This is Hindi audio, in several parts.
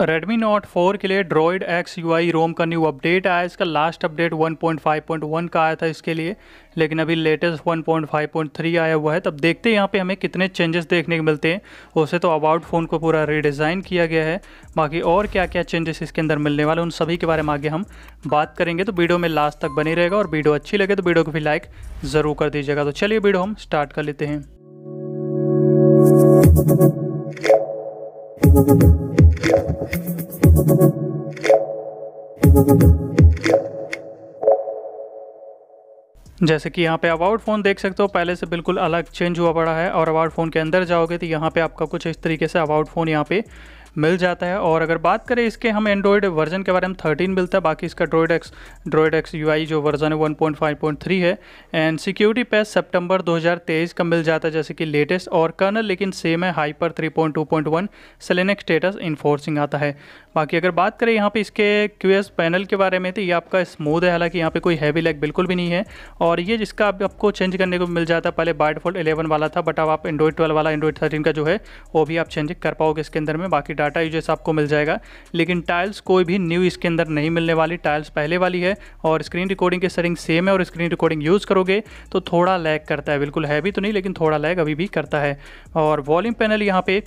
रेडमी नोट 4 के लिए Droid X U I ROM का न्यू अपडेट आया इसका लास्ट अपडेट 1.5.1 का आया था इसके लिए लेकिन अभी लेटेस्ट 1.5.3 आया हुआ है तब देखते हैं यहाँ पे हमें कितने चेंजेस देखने को मिलते हैं वैसे तो अबाउट फ़ोन को पूरा रिडिज़ाइन किया गया है बाकी और क्या क्या चेंजेस इसके अंदर मिलने वाले उन सभी के बारे में आगे हम बात करेंगे तो वीडियो में लास्ट तक बनी रहेगा और वीडियो अच्छी लगे तो वीडियो को भी लाइक ज़रूर कर दीजिएगा तो चलिए वीडियो हम स्टार्ट कर लेते हैं जैसे कि यहाँ पे अवार्ड फ़ोन देख सकते हो पहले से बिल्कुल अलग चेंज हुआ पड़ा है और अवार्ड फ़ोन के अंदर जाओगे तो यहाँ पे आपका कुछ इस तरीके से अवार्ड फ़ोन यहाँ पे मिल जाता है और अगर बात करें इसके हम एंड्रॉयड वर्जन के बारे में थर्टीन मिलता है बाकी इसका Droid X Droid X U जो वर्जन है one point five point three है एंड सिक्योरिटी पैस सेप्टेम्बर दो हज़ार तेईस का मिल जाता है जैसे कि लेटेस्ट और कर्नल लेकिन सेम है hyper three point two point one SELinux status enforcing आता है बाकी अगर बात करें यहाँ पे इसके क्यूएस पैनल के बारे में तो ये आपका स्मूथ है हालांकि यहाँ पे कोई हैवी लैग बिल्कुल भी नहीं है और ये जिसका आप, आपको चेंज करने को मिल जाता है पहले बाइट फोल्ट 11 वाला था बट अब आप एंड्रॉइड ट्वेल्व वाला एंड्रॉइड थर्टीन का जो है वो भी आप चेंज कर पाओगे इसके अंदर में बाकी डाटा यूजेस आपको मिल जाएगा लेकिन टाइल्स कोई भी न्यू इसके अंदर नहीं मिलने वाली टाइल्स पहले वाली है और स्क्रीन रिकॉर्डिंग की सेटिंग सेम है और स्क्रीन रिकॉर्डिंग यूज़ करोगे तो थोड़ा लैग करता है बिल्कुल हैवी तो नहीं लेकिन थोड़ा लैग अभी भी करता है और वॉल्यूम पैनल यहाँ पे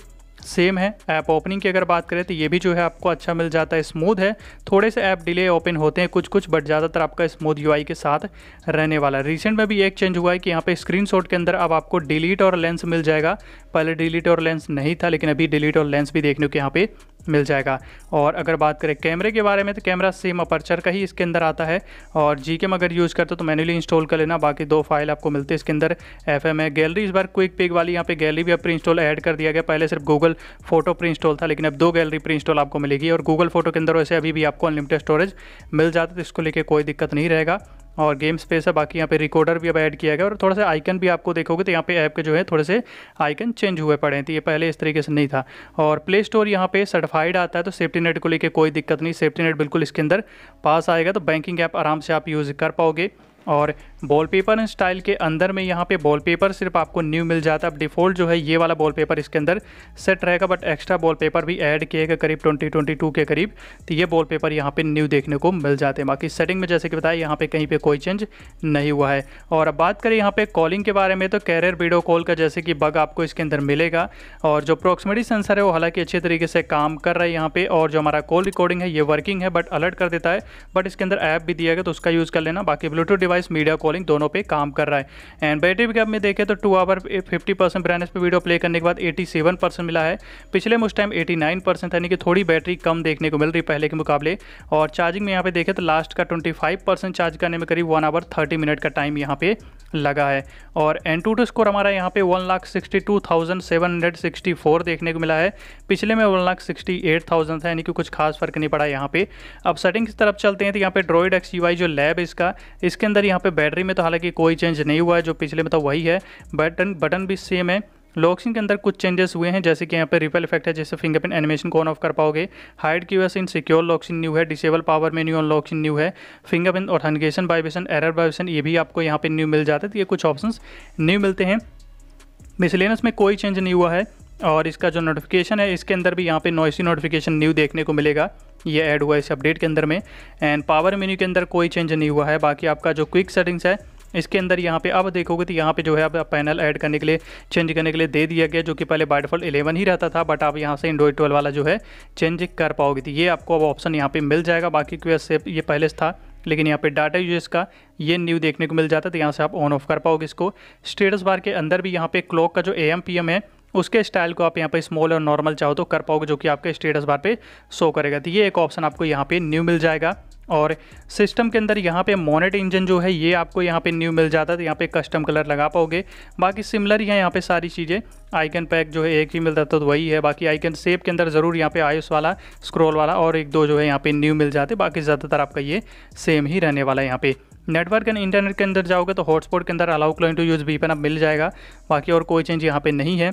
सेम है ऐप ओपनिंग की अगर बात करें तो ये भी जो है आपको अच्छा मिल जाता है स्मूथ है थोड़े से ऐप डिले ओपन होते हैं कुछ कुछ बट ज़्यादातर आपका स्मूथ यू के साथ रहने वाला है रिसेंट में भी एक चेंज हुआ है कि यहाँ पे शॉट के अंदर अब आपको डिलीट और लेंस मिल जाएगा पहले डिलीट और लेंस नहीं था लेकिन अभी डिलीट और लेंस भी देखने को यहाँ पे मिल जाएगा और अगर बात करें कैमरे के बारे में तो कैमरा सेम अपर्चर का ही इसके अंदर आता है और जी अगर यूज़ करते हो तो मैनुअली इंस्टॉल कर लेना बाकी दो फाइल आपको मिलते हैं इसके अंदर एफ एम है गैलरी इस बार क्विक पिक वाली यहाँ पे गैलरी भी अब प्री इंस्टॉल ऐड कर दिया गया पहले सिर्फ गूगल फोटो प्री इंस्टॉल था लेकिन अब दो गैलरी प्री इंस्टॉल आपको मिलेगी और गूगल फोटो के अंदर वैसे अभी भी आपको अनलिमिटेड स्टोरेज मिल जाता है तो इसको लेकर कोई दिक्कत नहीं रहेगा और गेम स्पेस है बाकी यहाँ पे रिकॉर्डर भी अब ऐड किया गया और थोड़ा सा आइकन भी आपको देखोगे तो यहाँ पे ऐप के जो है थोड़े से आइकन चेंज हुए पड़े थे तो ये पहले इस तरीके से नहीं था और प्ले स्टोर यहाँ पे सर्टिफाइड आता है तो सेफ्टी नेट को लेके कोई दिक्कत नहीं सेफ्टी नेट बिल्कुल इसके अंदर पास आएगा तो बैंकिंग ऐप आराम से आप यूज़ कर पाओगे और वॉलपेपर एंड स्टाइल के अंदर में यहाँ पे वॉलपेपर सिर्फ आपको न्यू मिल जाता है अब डिफ़ॉल्ट जो है ये वाला वॉलपेपर इसके अंदर सेट रहेगा बट एक्स्ट्रा वॉलपेपर भी ऐड किए गए करीब 2022 के करीब तो ये वॉलपेपर यहाँ पे न्यू देखने को मिल जाते हैं बाकी सेटिंग में जैसे कि बताया यहाँ पे कहीं पर कोई चेंज नहीं हुआ है और अब बात करें यहाँ पे कॉलिंग के बारे में तो कैरियर वीडियो कॉल का जैसे कि बग आपको इसके अंदर मिलेगा और जो अप्रोक्सीमेटी सेंसर है वो हालांकि अच्छे तरीके से काम कर रहा है यहाँ पे और जो हमारा कॉल रिकॉर्डिंग है ये वर्किंग है बट अलर्ट कर देता है बट इसके अंदर ऐप भी दिया गया तो उसका यूज़ कर लेना बाकी ब्लूटूथ डिवाइस मीडिया कॉलिंग दोनों पे काम कर रहा है एंड बैटरी बैकअप में देखें तो two hour fifty percent brightness पर वीडियो प्ले करने के बाद एटी सेवन परसेंट मिला है पिछले में उस टाइम एटी नाइन परसेंट यानी कि थोड़ी बैटरी कम देखने को मिल रही पहले के मुकाबले और चार्जिंग में यहाँ पे देखें तो लास्ट का ट्वेंटी फाइव परसेंट चार्ज करने में करीब वन आवर थर्टी मिनट का टाइम यहाँ पे लगा है और एन टू टू स्कोर हमारा यहाँ पे one lakh sixty two thousand seven hundred sixty four देखने को मिला है पिछले में one lakh sixty eight thousand था यानी कि कुछ खास फर्क नहीं पड़ा यहाँ पे अब सेटिंग की तरफ चलते हैं तो यहाँ पे ड्रॉइड एक्स यू जो लैब है इसका इसके अंदर यहाँ पे बैटरी बैटरी में तो हालांकि कोई चेंज नहीं हुआ है जो पिछले में था तो वही है बटन बटन भी सेम है लॉक्सिंग के अंदर कुछ चेंजेस हुए हैं जैसे कि यहाँ पर रिपल इफेक्ट है जैसे फिंगरप्रिंट एनिमेशन को ऑन ऑफ कर पाओगे हाइड की वजह से इन सिक्योर लॉक्सिंग न्यू है disable power menu on lock screen new है fingerprint authentication vibration error vibration ये भी आपको यहाँ पर न्यू मिल जाता है तो ये कुछ ऑप्शन न्यू मिलते हैं मिसलेनस में कोई चेंज नहीं हुआ है और इसका जो नोटिफिकेशन है इसके अंदर भी यहाँ पे नॉइसी नोटिफिकेशन न्यू देखने को मिलेगा ये ऐड हुआ है इस अपडेट के अंदर में एंड पावर मेन्यू के अंदर कोई चेंज नहीं हुआ है बाकी आपका जो क्विक सेटिंग्स है इसके अंदर यहाँ पे अब देखोगे तो यहाँ पे जो है आप पैनल ऐड करने के लिए चेंज करने के लिए दे दिया गया जो कि पहले बाइडफॉल इलेवन ही रहता था बट आप यहाँ से एंड्रॉइड ट्वेल्व वाला जो है चेंज कर पाओगे तो ये आपको अब ऑप्शन यहाँ पे मिल जाएगा बाकी क्वेश्चन से ये पहले था लेकिन यहाँ पे डाटा यूज़ का ये न्यू देखने को मिल जाता है तो यहाँ से आप ऑन ऑफ कर पाओगे इसको स्टेटस बार के अंदर भी यहाँ पे क्लॉक का जो ए एम है उसके स्टाइल को आप यहाँ पे स्मॉल और नॉर्मल चाहो तो कर पाओगे जो कि आपके स्टेटस बार पे शो करेगा तो ये एक ऑप्शन आपको यहाँ पे न्यू मिल जाएगा और सिस्टम के अंदर यहाँ पे मोनेट इंजन जो है ये आपको यहाँ पे न्यू मिल जाता है तो यहाँ पे कस्टम कलर लगा पाओगे बाकी सिमिलर ही है यहाँ पे सारी चीज़ें आइकन पैक जो है एक ही मिलता था तो वही है बाकी आइकन सेप के अंदर ज़रूर यहाँ पे आयुष वाला स्क्रोल वाला और एक दो जो है यहाँ पे न्यू मिल जाते बाकी ज़्यादातर आपका ये सेम ही रहने वाला है यहाँ पे नेटवर्क एंड इंटरनेट के अंदर जाओगे तो हॉटस्पॉट के अंदर allow client to use VPN आप मिल जाएगा बाकी और कोई चेंज यहाँ पे नहीं है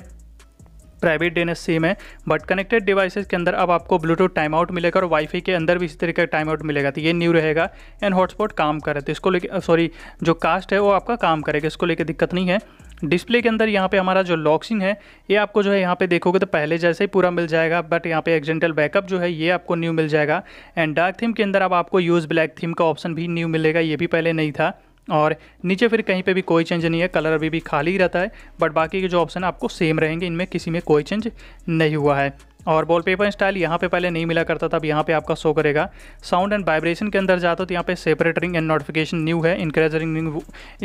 प्राइवेट डी सेम है बट कनेक्टेड डिवाइसेस के अंदर अब आपको ब्लूटूथ टाइम आउट मिलेगा और वाईफाई के अंदर भी इसी तरीके का टाइम आउट मिलेगा तो ये न्यू रहेगा एंड हॉटस्पॉट काम करे तो इसको लेके सॉरी जो कास्ट है वो आपका काम करेगा इसको लेके दिक्कत नहीं है डिस्प्ले के अंदर यहाँ पे हमारा जो लॉक्सिंग है ये आपको जो है यहाँ पे देखोगे तो पहले जैसे ही पूरा मिल जाएगा बट यहाँ पे एक्जेंटल बैकअप जो है ये आपको न्यू मिल जाएगा एंड डार्क थीम के अंदर अब आपको यूज़ ब्लैक थीम का ऑप्शन भी न्यू मिलेगा ये भी पहले नहीं था और नीचे फिर कहीं पे भी कोई चेंज नहीं है कलर अभी भी खाली ही रहता है बट बाकी के जो ऑप्शन आपको सेम रहेंगे इनमें किसी में कोई चेंज नहीं हुआ है और वॉलपेपर स्टाइल यहाँ पे पहले नहीं मिला करता था अब यहाँ पे आपका शो करेगा साउंड एंड वाइब्रेशन के अंदर जाता तो यहाँ पे separate ring and notification new है increase ring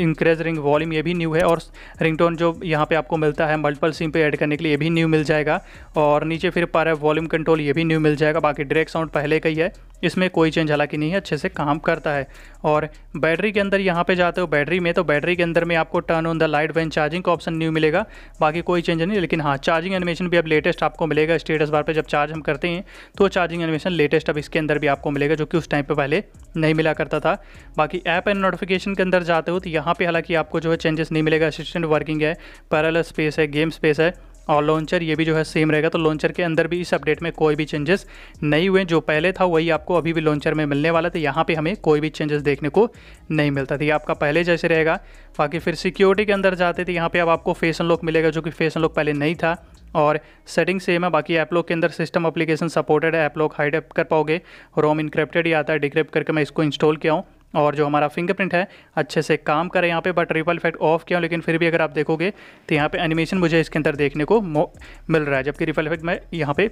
increase ring volume ये भी न्यू है और रिंगटोन जो यहाँ पे आपको मिलता है मल्टीपल सिम पे ऐड करने के लिए ये भी न्यू मिल जाएगा और नीचे फिर पर वॉल्यूम कंट्रोल ये भी न्यू मिल जाएगा बाकी डायरेक्ट साउंड पहले का ही है इसमें कोई चेंज हालांकि नहीं है अच्छे से काम करता है और बैटरी के अंदर यहाँ पे जाते हो बैटरी में तो बैटरी के अंदर में आपको turn on the light when charging का ऑप्शन न्यू मिलेगा बाकी कोई चेंज नहीं लेकिन हाँ चार्जिंग एनिमेशन भी अब लेटेस्ट आपको मिलेगा स्टेटस बार पर जब चार्ज हम करते हैं तो चार्जिंग एनिमेशन लेटेस्ट अब इसके अंदर भी आपको मिलेगा जो कि उस टाइम पर पहले नहीं मिला करता था बाकी ऐप एंड नोटिफिकेशन के अंदर जाते हो तो यहाँ पर हालांकि आपको जो है चेंजेस नहीं मिलेगा असिस्टेंट वर्किंग है पैरल स्पेस है गेम स्पेस है और लॉन्चर ये भी जो है सेम रहेगा तो लॉन्चर के अंदर भी इस अपडेट में कोई भी चेंजेस नहीं हुए जो पहले था वही आपको अभी भी लॉन्चर में मिलने वाला था यहाँ पे हमें कोई भी चेंजेस देखने को नहीं मिलता था ये आपका पहले जैसे रहेगा बाकी फिर सिक्योरिटी के अंदर जाते थे यहाँ पर अब आपको फेस लॉक मिलेगा जो कि फेस लॉक पहले नहीं था और सेटिंग सेम है बाकी एपलॉक के अंदर सिस्टम अप्लीकेशन सपोर्टेड है एपलॉक हाइड कर पाओगे रोम इनक्रिप्टेड ही आता है डिक्रिप्ट करके मैं इसको इंस्टॉल किया हूँ और जो हमारा फिंगरप्रिंट है अच्छे से काम करे यहाँ पे बट रिपल इफेक्ट ऑफ किया लेकिन फिर भी अगर आप देखोगे तो यहाँ पे एनिमेशन मुझे इसके अंदर देखने को मिल रहा है जबकि रिपल इफेक्ट मैं यहाँ पे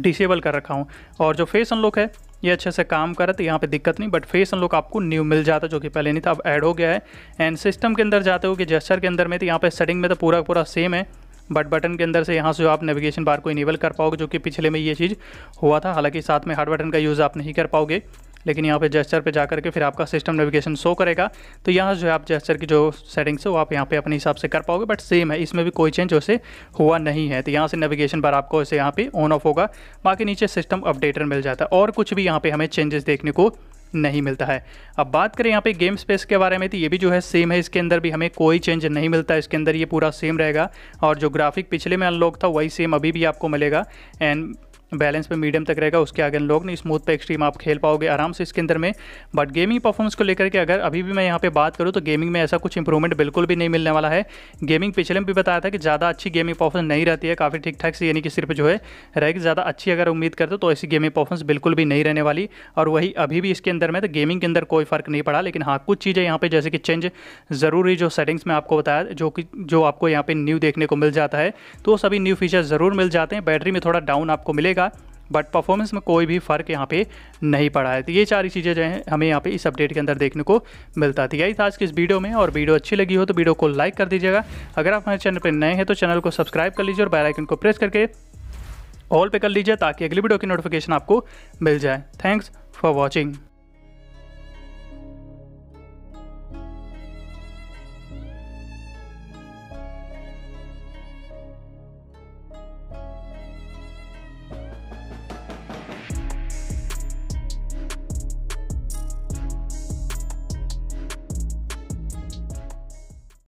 डिसेबल कर रखा हूँ और जो फेस अनलॉक है ये अच्छे से काम करे तो यहाँ पे दिक्कत नहीं बट फेस अनलॉक आपको न्यू मिल जाता जो कि पहले नहीं था अब ऐड हो गया है एंड सिस्टम के अंदर जाते हो कि जेस्चर के अंदर में तो यहाँ पर सेटिंग में तो पूरा पूरा सेम है बट बटन के अंदर से यहाँ से जो आप नेविगेशन बार को इनेबल कर पाओगे जो कि पिछले में ये चीज़ हुआ था हालांकि साथ में हार्ड बटन का यूज़ आप नहीं कर पाओगे लेकिन यहाँ पे जेस्चर पे जा करके फिर आपका सिस्टम नेविगेशन शो करेगा तो यहाँ जो है आप जेस्चर की जो सेटिंग्स है वो आप यहाँ पे अपने हिसाब से कर पाओगे बट सेम है इसमें भी कोई चेंज वैसे हुआ नहीं है तो यहाँ से नेविगेशन बार आपको ऐसे यहाँ पे ऑन ऑफ होगा बाकी नीचे सिस्टम अपडेटर मिल जाता है और कुछ भी यहाँ पर हमें चेंजेस देखने को नहीं मिलता है अब बात करें यहाँ पे गेम स्पेस के बारे में तो ये भी जो है सेम है इसके अंदर भी हमें कोई चेंज नहीं मिलता इसके अंदर ये पूरा सेम रहेगा और जो ग्राफिक पिछले में अनलॉक था वही सेम अभी भी आपको मिलेगा एंड बैलेंस पे मीडियम तक रहेगा उसके आगे लोग नहीं स्मूथ पे एक्सट्रीम आप खेल पाओगे आराम से इसके अंदर में बट गेमिंग परफॉर्मेंस को लेकर के अगर अभी भी मैं यहाँ पे बात करूँ तो गेमिंग में ऐसा कुछ इंप्रूवमेंट बिल्कुल भी नहीं मिलने वाला है गेमिंग पिछले में भी बताया था कि ज़्यादा अच्छी गेमिंग परफॉर्मेंस नहीं रहती है काफ़ी ठीक ठाक से यानी कि सिर्फ जो है रहेगी ज़्यादा अच्छी अगर उम्मीद करते तो ऐसी गेमिंग परफॉर्मेंस बिल्कुल भी नहीं रहने वाली और वही अभी भी इसके अंदर में तो गेमिंग के अंदर कोई फ़र्क नहीं पड़ा लेकिन हाँ कुछ चीज़ें यहाँ पर जैसे कि चेंज ज़रूरी जो सेटिंग्स में आपको बताया जो कि जो आपको यहाँ पर न्यू देखने को मिल जाता है तो सभी न्यू फीचर्स ज़रूर मिल जाते हैं बैटरी में थोड़ा डाउन आपको मिलेगा रहेगा बट परफॉर्मेंस में कोई भी फ़र्क यहाँ पे नहीं पड़ा है तो ये सारी चीज़ें जो हैं हमें यहाँ पे इस अपडेट के अंदर देखने को मिलता थी तो यही था आज की इस वीडियो में और वीडियो अच्छी लगी हो तो वीडियो को लाइक कर दीजिएगा अगर आप हमारे चैनल पर नए हैं तो चैनल को सब्सक्राइब कर लीजिए और बेल आइकन को प्रेस करके ऑल पे कर लीजिए ताकि अगली वीडियो की नोटिफिकेशन आपको मिल जाए थैंक्स फॉर वॉचिंग